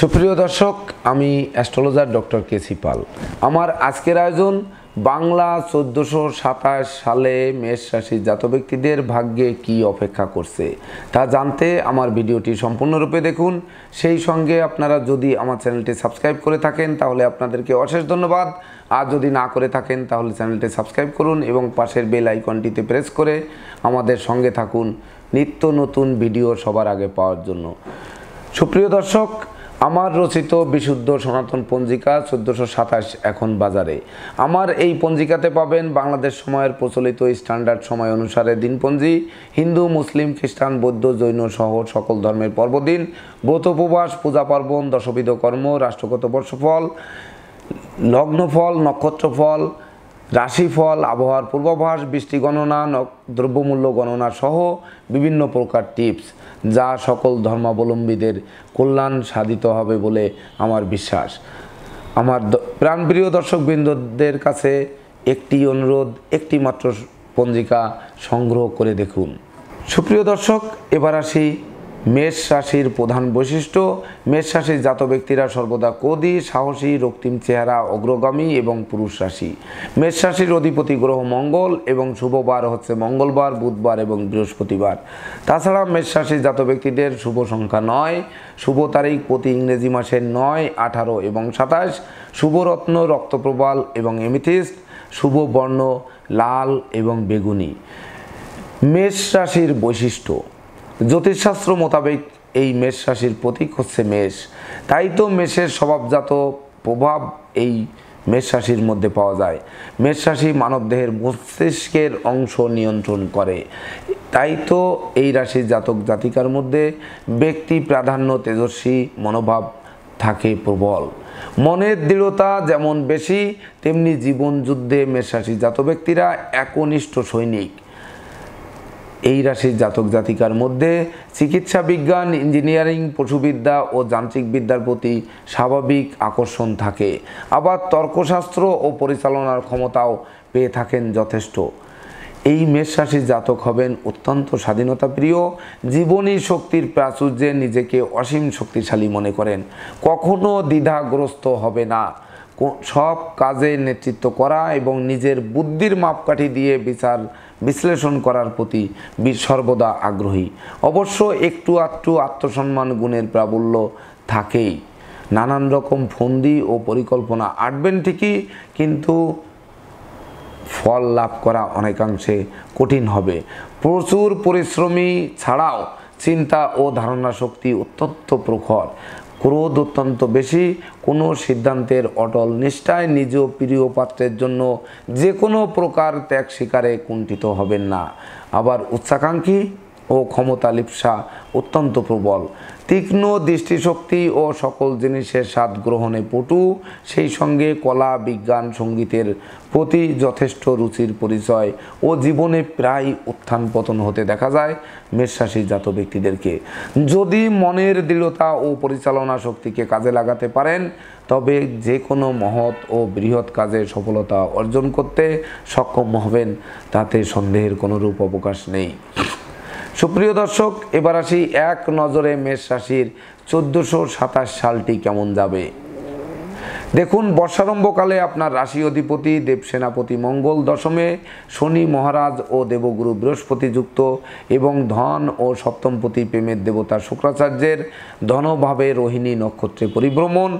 সুপ্রিয় দর্শক আমি অ্যাস্ট্রোলজার ডক্টর কেসি পাল আমার আজকের আয়োজন বাংলা চোদ্দোশো সাতাশ সালে মেষ রাশি জাত ব্যক্তিদের ভাগ্যে কি অপেক্ষা করছে তা জানতে আমার ভিডিওটি সম্পূর্ণরূপে দেখুন সেই সঙ্গে আপনারা যদি আমার চ্যানেলটি সাবস্ক্রাইব করে থাকেন তাহলে আপনাদেরকে অশেষ ধন্যবাদ আর যদি না করে থাকেন তাহলে চ্যানেলটি সাবস্ক্রাইব করুন এবং পাশের বেল আইকনটিতে প্রেস করে আমাদের সঙ্গে থাকুন নিত্য নতুন ভিডিও সবার আগে পাওয়ার জন্য সুপ্রিয় দর্শক আমার রচিত বিশুদ্ধ সনাতন পঞ্জিকা চোদ্দোশো সাতাশ এখন বাজারে আমার এই পঞ্জিকাতে পাবেন বাংলাদেশ সময়ের প্রচলিত স্ট্যান্ডার্ড সময় অনুসারে দিনপঞ্জি হিন্দু মুসলিম খ্রিস্টান বৌদ্ধ জৈন সহ সকল ধর্মের পর্বদিন ব্রত উপবাস পূজা পার্বণ দশবিধ কর্ম রাষ্ট্রগত বর্ষফল লগ্নফল নক্ষত্রফল রাশিফল আবহাওয়ার পূর্বাভাস বৃষ্টি গণনা দ্রব্যমূল্য গণনা সহ বিভিন্ন প্রকার টিপস যা সকল ধর্মাবলম্বীদের কল্যাণ সাধিত হবে বলে আমার বিশ্বাস আমার প্রাণপ্রিয় দর্শকবৃন্দদের কাছে একটি অনুরোধ একটি মাত্র পঞ্জিকা সংগ্রহ করে দেখুন সুপ্রিয় দর্শক এবার আসি মেষ রাশির প্রধান বৈশিষ্ট্য মেষ রাশির জাত ব্যক্তিরা সর্বদা কদি সাহসী রক্তিম চেহারা অগ্রগামী এবং পুরুষ রাশি মেষ রাশির অধিপতি গ্রহ মঙ্গল এবং শুভবার হচ্ছে মঙ্গলবার বুধবার এবং বৃহস্পতিবার তাছাড়া মেষ রাশির জাত ব্যক্তিদের শুভ সংখ্যা নয় শুভ তারিখ প্রতি ইংরেজি মাসের নয় আঠারো এবং সাতাশ শুভরত্ন রক্তপ্রবাল এবং এমিথিস্ট শুভ বর্ণ লাল এবং বেগুনি মেষ রাশির বৈশিষ্ট্য জ্যোতিষশাস্ত্র মোতাবেক এই মেষ রাশির প্রতীক হচ্ছে মেষ তাই তো মেষের স্বভাবজাত প্রভাব এই মেষ রাশির মধ্যে পাওয়া যায় মেষ রাশি মানবদেহের মস্তিষ্কের অংশ নিয়ন্ত্রণ করে তাই তো এই রাশির জাতক জাতিকার মধ্যে ব্যক্তি প্রাধান্য তেজস্বী মনোভাব থাকে প্রবল মনের দৃঢ়তা যেমন বেশি তেমনি জীবন যুদ্ধে রাশি জাত ব্যক্তিরা একনিষ্ঠ সৈনিক এই রাশির জাতক জাতিকার মধ্যে চিকিৎসা বিজ্ঞান ইঞ্জিনিয়ারিং পশুবিদ্যা ও যান্ত্রিক বিদ্যার প্রতি স্বাভাবিক আকর্ষণ থাকে আবার তর্কশাস্ত্র ও পরিচালনার ক্ষমতাও পেয়ে থাকেন যথেষ্ট এই মেষ রাশির জাতক হবেন অত্যন্ত স্বাধীনতা প্রিয় জীবনী শক্তির প্রাচুর্যে নিজেকে অসীম শক্তিশালী মনে করেন কখনো দ্বিধাগ্রস্ত হবে না সব কাজে নেতৃত্ব করা এবং নিজের বুদ্ধির মাপকাঠি দিয়ে বিচার বিশ্লেষণ করার প্রতি সর্বদা আগ্রহী অবশ্য একটু আটটু আত্মসম্মান গুণের প্রাবল্য থাকেই নানান রকম ফন্দি ও পরিকল্পনা আঁটবেন ঠিকই কিন্তু ফল লাভ করা অনেকাংশে কঠিন হবে প্রচুর পরিশ্রমী ছাড়াও চিন্তা ও ধারণা শক্তি অত্যন্ত প্রখর ক্রোধ অত্যন্ত বেশি কোনো সিদ্ধান্তের অটল নিষ্ঠায় নিজ প্রিয় পাত্রের জন্য যে কোনো প্রকার ত্যাগ শিকারে কুণ্ঠিত হবেন না আবার উচ্চাকাঙ্ক্ষী ও ক্ষমতা লিপসা অত্যন্ত প্রবল তীক্ষ্ণ দৃষ্টিশক্তি ও সকল জিনিসের স্বাদ গ্রহণে পটু সেই সঙ্গে কলা বিজ্ঞান সঙ্গীতের প্রতি যথেষ্ট রুচির পরিচয় ও জীবনে প্রায় উত্থান পতন হতে দেখা যায় মেষরাশি জাত ব্যক্তিদেরকে যদি মনের দৃঢ়তা ও পরিচালনা শক্তিকে কাজে লাগাতে পারেন তবে যে কোনো মহৎ ও বৃহৎ কাজে সফলতা অর্জন করতে সক্ষম হবেন তাতে সন্দেহের কোনোরূপ অবকাশ নেই সুপ্রিয় দর্শক এবার আসি এক নজরে মেষ রাশির চোদ্দোশো সাতাশ সালটি কেমন যাবে দেখুন বর্ষারম্ভকালে আপনার রাশি অধিপতি দেবসেনাপতি মঙ্গল দশমে শনি মহারাজ ও দেবগুরু বৃহস্পতি যুক্ত এবং ধন ও সপ্তমপতি প্রেমের দেবতা শুক্রাচার্যের ধনভাবে রোহিণী নক্ষত্রে পরিভ্রমণ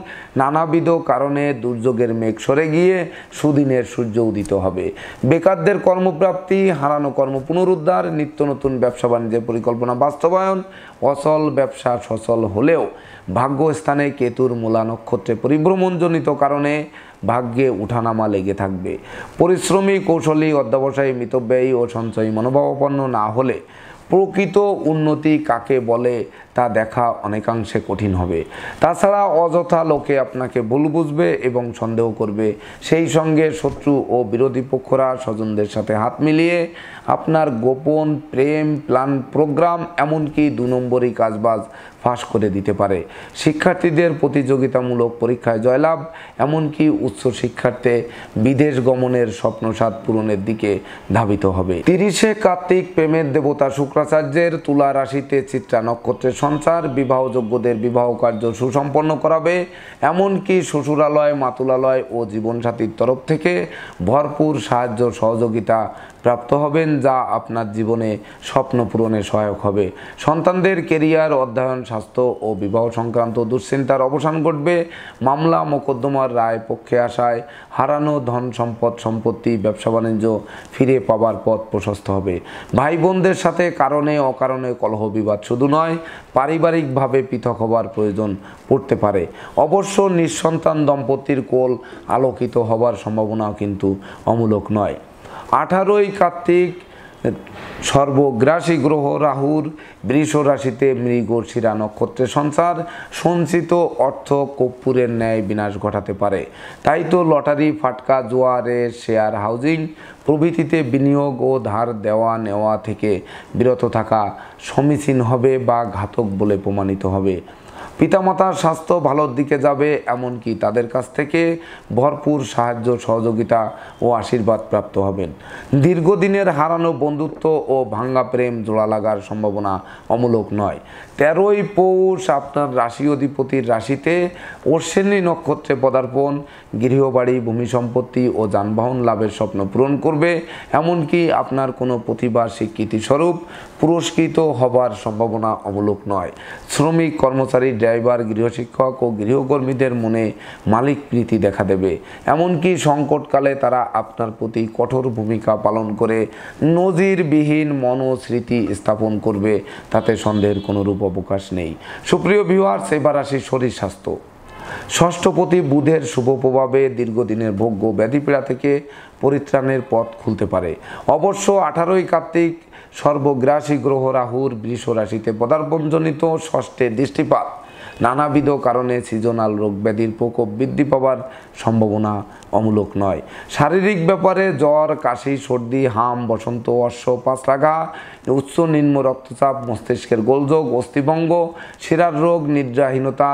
নানাবিধ কারণে দুর্যোগের মেঘ সরে গিয়ে সুদিনের সূর্য উদিত হবে বেকারদের কর্মপ্রাপ্তি হারানো কর্ম পুনরুদ্ধার নিত্য নতুন ব্যবসা বাণিজ্যের পরিকল্পনা বাস্তবায়ন অচল ব্যবসা সচল হলেও ভাগ্যস্থানে কেতুর মূলা নক্ষত্রে পরিভ্রমণজনিত কারণে ভাগ্যে উঠানামা লেগে থাকবে পরিশ্রমী কৌশলী অধ্যবসায়ী মিতব্যয়ী ও সঞ্চয়ী মনোভাবাপন্ন না হলে প্রকৃত উন্নতি কাকে বলে তা দেখা অনেকাংশে কঠিন হবে তাছাড়া অযথা লোকে আপনাকে ভুল বুঝবে এবং সন্দেহ করবে সেই সঙ্গে শত্রু ও বিরোধী পক্ষরা স্বজনদের সাথে হাত মিলিয়ে আপনার গোপন প্রেম প্ল্যান প্রোগ্রাম এমনকি দু নম্বরই কাজবাজ ফাঁস করে দিতে পারে শিক্ষার্থীদের প্রতিযোগিতামূলক পরীক্ষায় জয়লাভ এমনকি উচ্চ শিক্ষার্থে বিদেশ গমনের স্বপ্নসাদ পূরণের দিকে ধাবিত হবে তিরিশে কার্তিক প্রেমের দেবতা শুক্রাচার্যের তুলা রাশিতে চিত্রা নক্ষত্রের সঞ্চার বিবাহযোগ্যদের বিবাহ কার্য সুসম্পন্ন করাবে এমনকি শ্বশুরালয় মাতুলালয় ও জীবনসাথীর তরফ থেকে ভরপুর সাহায্য সহযোগিতা প্রাপ্ত হবেন যা আপনার জীবনে স্বপ্ন পূরণে সহায়ক হবে সন্তানদের কেরিয়ার অধ্যয়ন স্বাস্থ্য ও বিবাহ সংক্রান্ত দুশ্চিন্তার অবসান ঘটবে মামলা মোকদ্দমার রায় পক্ষে আসায় হারানো ধন সম্পদ সম্পত্তি ব্যবসা বাণিজ্য ফিরে পাবার পথ প্রশস্ত হবে ভাই বোনদের সাথে কারণে অকারণে কলহ বিবাদ শুধু নয় পারিবারিকভাবে পৃথক হবার প্রয়োজন পড়তে পারে অবশ্য নিঃসন্তান দম্পতির কোল আলোকিত হবার সম্ভাবনা কিন্তু অমূলক নয় আঠারোই কার্তিক সর্বগ্রাসী গ্রহ রাহুর বৃষ রাশিতে মৃগশিরা নক্ষত্রে সঞ্চার সঞ্চিত অর্থ কর্পূরের ন্যায় বিনাশ ঘটাতে পারে তাই তো লটারি ফাটকা জোয়ারে শেয়ার হাউজিং প্রভৃতিতে বিনিয়োগ ও ধার দেওয়া নেওয়া থেকে বিরত থাকা সমীচীন হবে বা ঘাতক বলে প্রমাণিত হবে পিতামাতার স্বাস্থ্য ভালোর দিকে যাবে এমনকি তাদের কাছ থেকে ভরপুর সাহায্য সহযোগিতা ও আশীর্বাদ প্রাপ্ত হবেন দীর্ঘদিনের হারানো বন্ধুত্ব ও ভাঙ্গা প্রেম জোড়া লাগার সম্ভাবনা অমূলক নয় তেরোই পৌষ আপনার রাশি অধিপতির রাশিতে অশ্বিনী নক্ষত্রে পদার্পণ গৃহবাড়ি ভূমি সম্পত্তি ও যানবাহন লাভের স্বপ্ন পূরণ করবে এমনকি আপনার কোনো প্রতিভা স্বীকৃতিস্বরূপ পুরস্কৃত হবার সম্ভাবনা অমূলক নয় শ্রমিক কর্মচারী ব্যয়বার গৃহশিক্ষক ও গৃহকর্মীদের মনে মালিক প্রীতি দেখা দেবে এমনকি সংকটকালে তারা আপনার প্রতি কঠোর ভূমিকা পালন করে নজিরবিহীন মনস্মৃতি স্থাপন করবে তাতে সন্দেহের রূপ অবকাশ নেই সুপ্রিয় ভিউয়ার্স এবার আসি শরীর স্বাস্থ্য ষষ্ঠপতি বুধের শুভ প্রভাবে দীর্ঘদিনের ভোগ্য ব্যাধিপীড়া থেকে পরিত্রাণের পথ খুলতে পারে অবশ্য আঠারোই কার্তিক সর্বগ্রাসী গ্রহ রাহুর বৃষ রাশিতে পদার্পণজনিত ষষ্ঠে দৃষ্টিপাত নানাবিধ কারণে সিজনাল রোগ ব্যাধির প্রকোপ বৃদ্ধি পাওয়ার সম্ভাবনা অমূলক নয় শারীরিক ব্যাপারে জ্বর কাশি সর্দি হাম বসন্ত অশ্ব পাঁচলাঘা যে উচ্চ নিম্ন রক্তচাপ মস্তিষ্কের গোলযোগ অস্থিভঙ্গ শিরার রোগ নিদ্রাহীনতা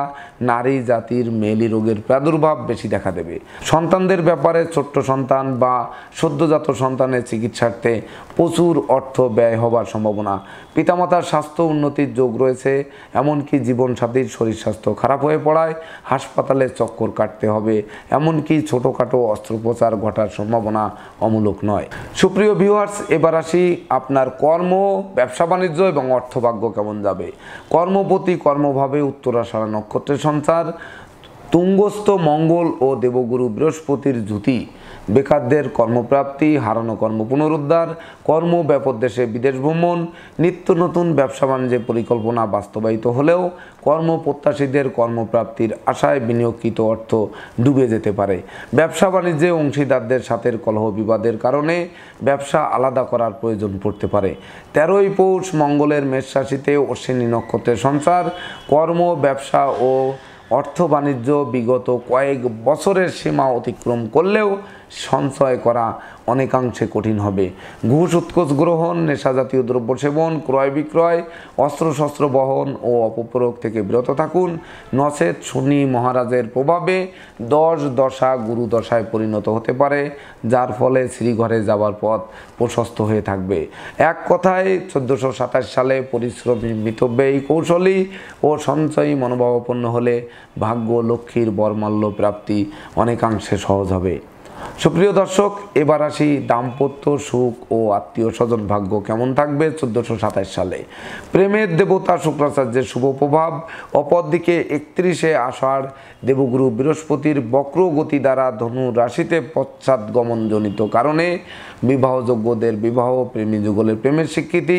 নারী জাতির মেলি রোগের প্রাদুর্ভাব বেশি দেখা দেবে সন্তানদের ব্যাপারে ছোট্ট সন্তান বা সদ্যজাত সন্তানের চিকিৎসার্থে প্রচুর অর্থ ব্যয় হবার সম্ভাবনা পিতামাতার স্বাস্থ্য উন্নতির যোগ রয়েছে এমনকি জীবনসাথীর শরীর স্বাস্থ্য খারাপ হয়ে পড়ায় হাসপাতালে চক্কর কাটতে হবে এমনকি ছোটোখাটো অস্ত্রোপচার ঘটার সম্ভাবনা অমূলক নয় সুপ্রিয় ভিউয়ার্স এবার আসি আপনার কর্ম ব্যবসা বাণিজ্য এবং অর্থভাগ্য কেমন যাবে কর্মপতি কর্মভাবে উত্তরাশারা নক্ষত্রের সঞ্চার তুঙ্গস্থ মঙ্গল ও দেবগুরু বৃহস্পতির জ্যোতি বেকারদের কর্মপ্রাপ্তি হারানো কর্ম পুনরুদ্ধার কর্ম ব্যাপক দেশে বিদেশ ভ্রমণ নিত্য নতুন ব্যবসা বাণিজ্যের পরিকল্পনা বাস্তবায়িত হলেও কর্মপ্রত্যাশীদের কর্মপ্রাপ্তির আশায় বিনিয়োগকৃত অর্থ ডুবে যেতে পারে ব্যবসা বাণিজ্যে অংশীদারদের সাথে কলহ বিবাদের কারণে ব্যবসা আলাদা করার প্রয়োজন পড়তে পারে তেরোই পৌষ মঙ্গলের মেষ রাশিতে অশ্বিনী নক্ষত্রের সঞ্চার কর্ম ব্যবসা ও অর্থ বাণিজ্য বিগত কয়েক বছরের সীমা অতিক্রম করলেও সঞ্চয় করা অনেকাংশে কঠিন হবে ঘুষ উৎকোষ গ্রহণ নেশা জাতীয় দ্রব্য সেবন ক্রয় বিক্রয় অস্ত্রশস্ত্র বহন ও অপপ্রয়োগ থেকে বিরত থাকুন নচেত শনি মহারাজের প্রভাবে দশ দশা গুরুদশায় পরিণত হতে পারে যার ফলে শ্রীঘরে যাওয়ার পথ প্রশস্ত হয়ে থাকবে এক কথায় চোদ্দোশো সাতাশ সালে পরিশ্রমী মিতব্যয়ী কৌশলী ও সঞ্চয়ী মনোভাবাপন্ন হলে ভাগ্য লক্ষ্মীর বরমাল্য প্রাপ্তি অনেকাংশে সহজ হবে সুপ্রিয় দর্শক এবার আসি দাম্পত্য সুখ ও আত্মীয় স্বজন ভাগ্য কেমন থাকবে চোদ্দোশো সাতাশ সালে প্রেমের দেবতা শুক্রাচার্যের শুভ প্রভাব অপরদিকে একত্রিশে আষাঢ় দেবগুরু বৃহস্পতির বক্র গতি দ্বারা ধনু রাশিতে গমনজনিত কারণে বিবাহযোগ্যদের বিবাহ প্রেমী যুগলের প্রেমের স্বীকৃতি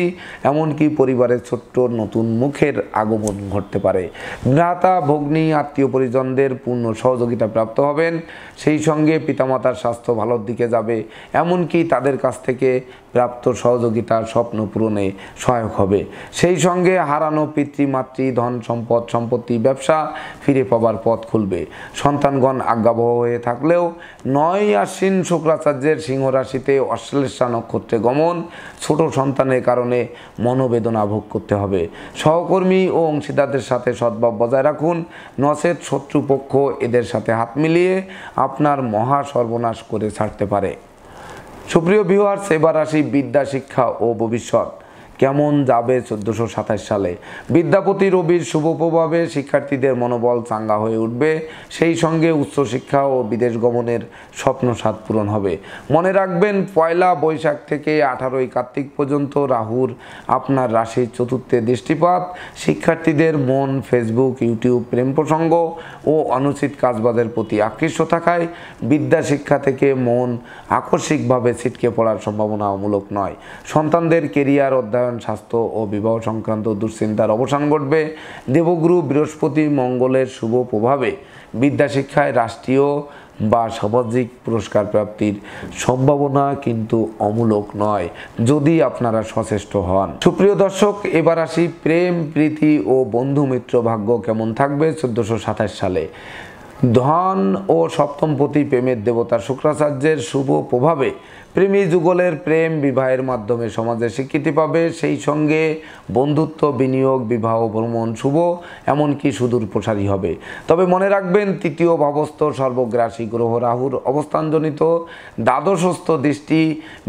এমনকি পরিবারের ছোট্ট নতুন মুখের আগমন ঘটতে পারে ভ্রাতা ভগ্নী আত্মীয় পরিজনদের পূর্ণ সহযোগিতা প্রাপ্ত হবেন সেই সঙ্গে পিতামাতার স্বাস্থ্য ভালোর দিকে যাবে এমনকি তাদের কাছ থেকে প্রাপ্ত সহযোগিতার স্বপ্ন পূরণে সহায়ক হবে সেই সঙ্গে হারানো পিতৃমাতৃ ধন সম্পদ সম্পত্তি ব্যবসা ফিরে পাবার পথ খুলবে সন্তানগণ আজ্ঞাবহ হয়ে থাকলেও নয় আশ্বিন শুক্রাচার্যের সিংহরাশিতে অশ্লেষা নক্ষত্রে গমন ছোট সন্তানের কারণে মনোবেদনা ভোগ করতে হবে সহকর্মী ও অংশীদারদের সাথে সদ্ভাব বজায় রাখুন নচেত শত্রুপক্ষ এদের সাথে হাত মিলিয়ে আপনার মহা সর্বনাশ করে ছাড়তে পারে সুপ্রিয় ভিউয়ার্স এবার আসি বিদ্যা শিক্ষা ও ভবিষ্যৎ কেমন যাবে চোদ্দোশো সাতাশ সালে বিদ্যাপতি রবির শুভ প্রভাবে শিক্ষার্থীদের মনোবল চাঙ্গা হয়ে উঠবে সেই সঙ্গে উচ্চশিক্ষা ও বিদেশ গমনের স্বপ্ন সাত পূরণ হবে মনে রাখবেন পয়লা বৈশাখ থেকে আঠারোই কার্তিক পর্যন্ত রাহুর আপনার রাশির চতুর্থে দৃষ্টিপাত শিক্ষার্থীদের মন ফেসবুক ইউটিউব প্রেম প্রসঙ্গ ও অনুচিত কাজবাদের প্রতি আকৃষ্ট থাকায় বিদ্যা শিক্ষা থেকে মন আকস্মিকভাবে ছিটকে পড়ার সম্ভাবনামূলক নয় সন্তানদের কেরিয়ার অধ্যয়ন রূপায়ণ স্বাস্থ্য ও বিবাহ সংক্রান্ত দুশ্চিন্তার অবসান ঘটবে দেবগুরু বৃহস্পতি মঙ্গলের শুভ প্রভাবে বিদ্যাশিক্ষায় রাষ্ট্রীয় বা সামাজিক পুরস্কার প্রাপ্তির সম্ভাবনা কিন্তু অমূলক নয় যদি আপনারা সচেষ্ট হন সুপ্রিয় দর্শক এবার আসি প্রেম প্রীতি ও বন্ধু মিত্র ভাগ্য কেমন থাকবে চোদ্দোশো সালে ধন ও সপ্তমপতি প্রেমের দেবতা শুক্রাচার্যের শুভ প্রভাবে প্রেমী যুগলের প্রেম বিবাহের মাধ্যমে সমাজে স্বীকৃতি পাবে সেই সঙ্গে বন্ধুত্ব বিনিয়োগ বিবাহ ভ্রমণ শুভ এমনকি সুদূর প্রসারী হবে তবে মনে রাখবেন তৃতীয় ভাবস্থ সর্বগ্রাসী গ্রহ রাহুর অবস্থানজনিত দ্বাদশস্থ দৃষ্টি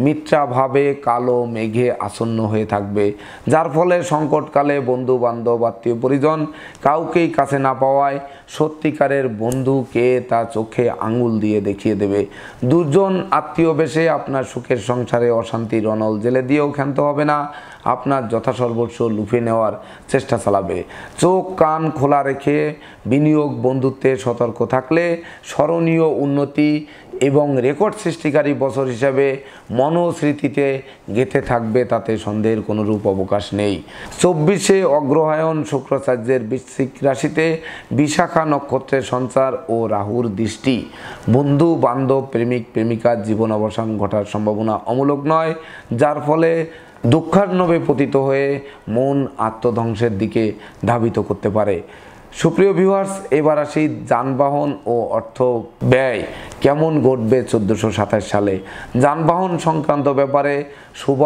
মিত্রাভাবে কালো মেঘে আসন্ন হয়ে থাকবে যার ফলে সংকটকালে বন্ধু বান্ধব আত্মীয় পরিজন কাউকেই কাছে না পাওয়ায় সত্যিকারের বন্ধুকে তা চোখে আঙুল দিয়ে দেখিয়ে দেবে দুজন আত্মীয় বেশে আপনার আপনার সুখের সংসারে অশান্তি রনল জেলে দিয়েও ক্ষান্ত হবে না আপনার যথাসর্বস্ব লুফে নেওয়ার চেষ্টা চালাবে চোখ কান খোলা রেখে বিনিয়োগ বন্ধুত্বে সতর্ক থাকলে স্মরণীয় উন্নতি এবং রেকর্ড সৃষ্টিকারী বছর হিসাবে মনস্মৃতিতে গেঁথে থাকবে তাতে সন্দেহের কোনো রূপ অবকাশ নেই চব্বিশে অগ্রহায়ণ শুক্রাচার্যের বৃশ্চিক রাশিতে বিশাখা নক্ষত্রের সঞ্চার ও রাহুর দৃষ্টি বন্ধু বান্ধব প্রেমিক প্রেমিকার জীবন অবসান ঘটার সম্ভাবনা অমূলক নয় যার ফলে দুঃখার্নবে পতিত হয়ে মন আত্মধ্বংসের দিকে ধাবিত করতে পারে সুপ্রিয় ভিউয়ার্স এবার আসি যানবাহন ও অর্থ ব্যয় কেমন ঘটবে চোদ্দোশো সাতাশ সালে যানবাহন সংক্রান্ত ব্যাপারে শুভ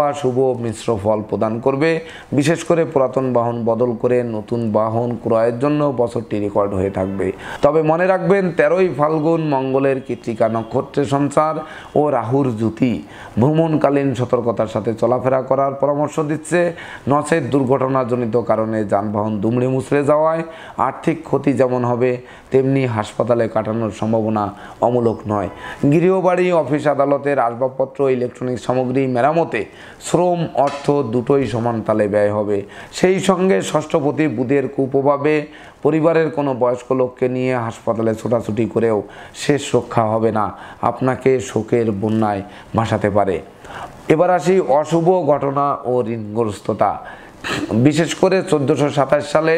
মিশ্র ফল প্রদান করবে বিশেষ করে পুরাতন বাহন বদল করে নতুন বাহন ক্রয়ের জন্য বছরটি রেকর্ড হয়ে থাকবে তবে মনে রাখবেন তেরোই ফাল্গুন মঙ্গলের কৃত্রিকা নক্ষত্রের সঞ্চার ও রাহুর জ্যোতি ভ্রমণকালীন সতর্কতার সাথে চলাফেরা করার পরামর্শ দিচ্ছে নচের দুর্ঘটনাজনিত কারণে যানবাহন দুমড়ে মুচড়ে যাওয়ায় আর্থিক ক্ষতি যেমন হবে তেমনি হাসপাতালে কাটানোর সম্ভাবনা অমূলক নয় গৃহবাড়ি অফিস আদালতের আসবাবপত্র ইলেকট্রনিক সামগ্রী মেরামতে শ্রম অর্থ দুটোই সমান তালে ব্যয় হবে সেই সঙ্গে ষষ্ঠপতি বুধের কুপ্রভাবে পরিবারের কোনো বয়স্ক লোককে নিয়ে হাসপাতালে ছোটাছুটি করেও শেষ রক্ষা হবে না আপনাকে শোকের বন্যায় ভাসাতে পারে এবার আসি অশুভ ঘটনা ও ঋণগ্রস্ততা বিশেষ করে চোদ্দোশো সাতাশ সালে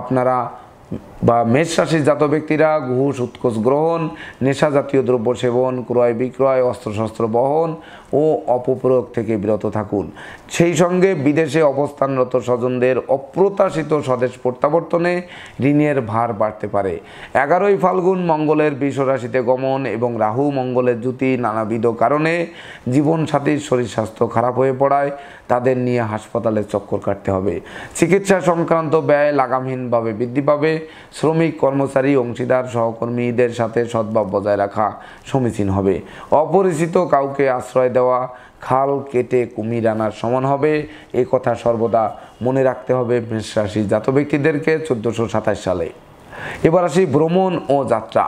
আপনারা বা মেষ রাশির জাত ব্যক্তিরা ঘুষ উৎকোষ গ্রহণ নেশা জাতীয় দ্রব্য সেবন ক্রয় বিক্রয় অস্ত্রশস্ত্র বহন ও অপপ্রয়োগ থেকে বিরত থাকুন সেই সঙ্গে বিদেশে অবস্থানরত স্বজনদের অপ্রত্যাশিত স্বদেশ প্রত্যাবর্তনে ঋণের ভার বাড়তে পারে এগারোই ফাল্গুন মঙ্গলের বিশ্বরাশিতে গমন এবং রাহু মঙ্গলের জ্যুতি নানাবিধ কারণে জীবনসাথীর শরীর স্বাস্থ্য খারাপ হয়ে পড়ায় তাদের নিয়ে হাসপাতালে চক্কর কাটতে হবে চিকিৎসা সংক্রান্ত ব্যয় লাগামহীনভাবে বৃদ্ধি পাবে শ্রমিক কর্মচারী অংশীদার সহকর্মীদের সাথে সদ্ভাব বজায় রাখা সমীচীন হবে অপরিচিত কাউকে আশ্রয় দেওয়া খাল কেটে কুমির আনার সমান হবে এ কথা সর্বদা মনে রাখতে হবে মেষরাশি জাত ব্যক্তিদেরকে চোদ্দোশো সাতাশ সালে এবার আসি ভ্রমণ ও যাত্রা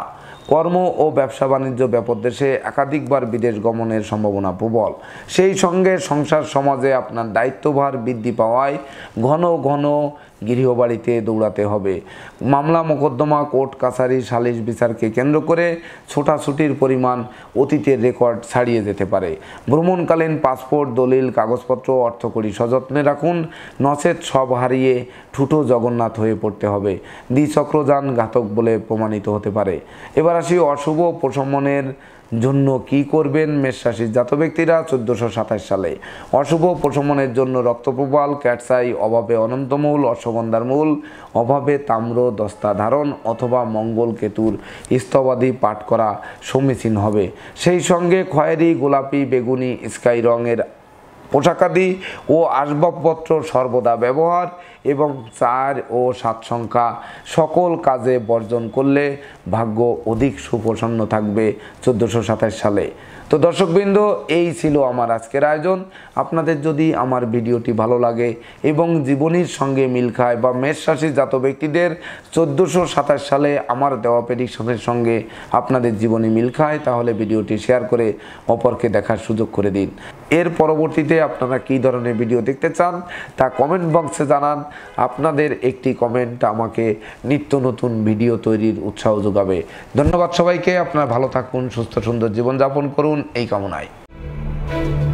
কর্ম ও ব্যবসা বাণিজ্য ব্যাপদেশে একাধিকবার বিদেশ গমনের সম্ভাবনা প্রবল সেই সঙ্গে সংসার সমাজে আপনার দায়িত্বভার বৃদ্ধি পাওয়ায় ঘন ঘন গৃহবাড়িতে দৌড়াতে হবে মামলা মোকদ্দমা কোর্ট কাছারি সালিশ বিচারকে কেন্দ্র করে ছোটাছুটির পরিমাণ অতীতের রেকর্ড ছাড়িয়ে যেতে পারে ভ্রমণকালীন পাসপোর্ট দলিল কাগজপত্র অর্থকরি সযত্নে রাখুন নচেত সব হারিয়ে ঠুটো জগন্নাথ হয়ে পড়তে হবে দ্বিচক্রযান ঘাতক বলে প্রমাণিত হতে পারে এবার আসি অশুভ প্রশমনের জন্য কি করবেন মেষরাশির জাত ব্যক্তিরা চোদ্দোশো সাতাশ সালে অশুভ প্রশমনের জন্য রক্তপ্রবাল ক্যাটসাই অভাবে অনন্তমূল অশ্বগন্ধার মূল অভাবে তাম্র দস্তা ধারণ অথবা মঙ্গল কেতুর স্তবাদি পাঠ করা সমীচীন হবে সেই সঙ্গে খয়েরি গোলাপি বেগুনি স্কাই রঙের পোশাকাদি ও আসবাবপত্র সর্বদা ব্যবহার এবং চার ও সাত সংখ্যা সকল কাজে বর্জন করলে ভাগ্য অধিক সুপ্রসন্ন থাকবে চোদ্দোশো সাতাশ সালে তো দর্শকবৃন্দ এই ছিল আমার আজকের আয়োজন আপনাদের যদি আমার ভিডিওটি ভালো লাগে এবং জীবনীর সঙ্গে মিল খায় বা মেষরাশি জাত ব্যক্তিদের চোদ্দোশো সাতাশ সালে আমার দেওয়া প্রেডিকশনের সঙ্গে আপনাদের জীবনী মিল খায় তাহলে ভিডিওটি শেয়ার করে অপরকে দেখার সুযোগ করে দিন এর পরবর্তীতে আপনারা কী ধরনের ভিডিও দেখতে চান তা কমেন্ট বক্সে জানান আপনাদের একটি কমেন্ট আমাকে নিত্য নতুন ভিডিও তৈরির উৎসাহ যোগাবে ধন্যবাদ সবাইকে আপনারা ভালো থাকুন সুস্থ সুন্দর জীবনযাপন করুন এই কামনায়